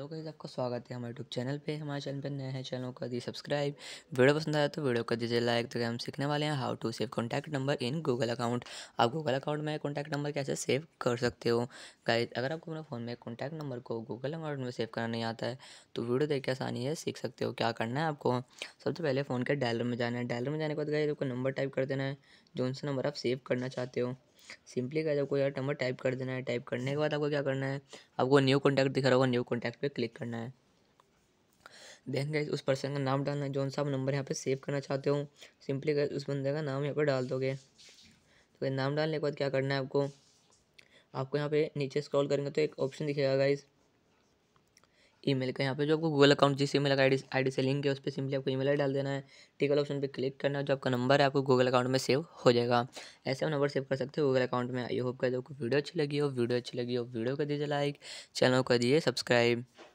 hello guys आपका स्वागत है हमारे यूट्यूब चैनल पे हमारे चैनल पे नए हैं चैनल को दी सब्सक्राइब वीडियो पसंद आया तो वीडियो को दीजिए लाइक तो हम सीखने वाले हैं how to save contact number in Google account आप गूगल अकाउंट में कॉन्टैक्ट नंबर कैसे सेव कर सकते हो गाइस अगर आपको अपने फ़ोन में कॉन्टैक्ट नंबर को गूगल अकाउंट में सेव करना नहीं आता है तो वीडियो देख के आसानी है सीख सकते हो क्या करना है आपको सबसे पहले फ़ोन के डायलर में जाना है डायलर में जाने के बाद गाइज आपको नंबर टाइप कर देना है जो उनसे नंबर आप सेव करना चाहते हो सिंपली क्या आपको यार नंबर टाइप कर देना है टाइप करने के बाद आपको क्या करना है आपको न्यू कॉन्टैक्ट दिखा रहा होगा न्यू कॉन्टैक्ट पे क्लिक करना है देन गए उस पर्सन का नाम डालना है जो सा नंबर यहाँ पे सेव करना चाहते हो सिंपली गए उस बंदे का नाम यहाँ पर डाल दोगे तो नाम डालने के बाद क्या करना है आपको आपको यहाँ पे नीचे स्क्रॉल करेंगे तो एक ऑप्शन दिखेगा गाइज़ ईमेल का यहाँ पे जो आपको गूगल अकाउंट जिस email I D I D से लिंक है उस पर सिंपली आपको ईमेल मेल डाल देना है टिकल ऑप्शन तो पे क्लिक करना है जो आपका नंबर है आपको गूगल अकाउंट में सेव हो जाएगा ऐसे आप नंबर सेव कर सकते हो गूगल अकाउंट में आई होप का आपको वीडियो अच्छी लगी हो वीडियो अच्छी लगी हो वीडियो कर दीजिए लाइक चैनल कर दिए सब्सक्राइब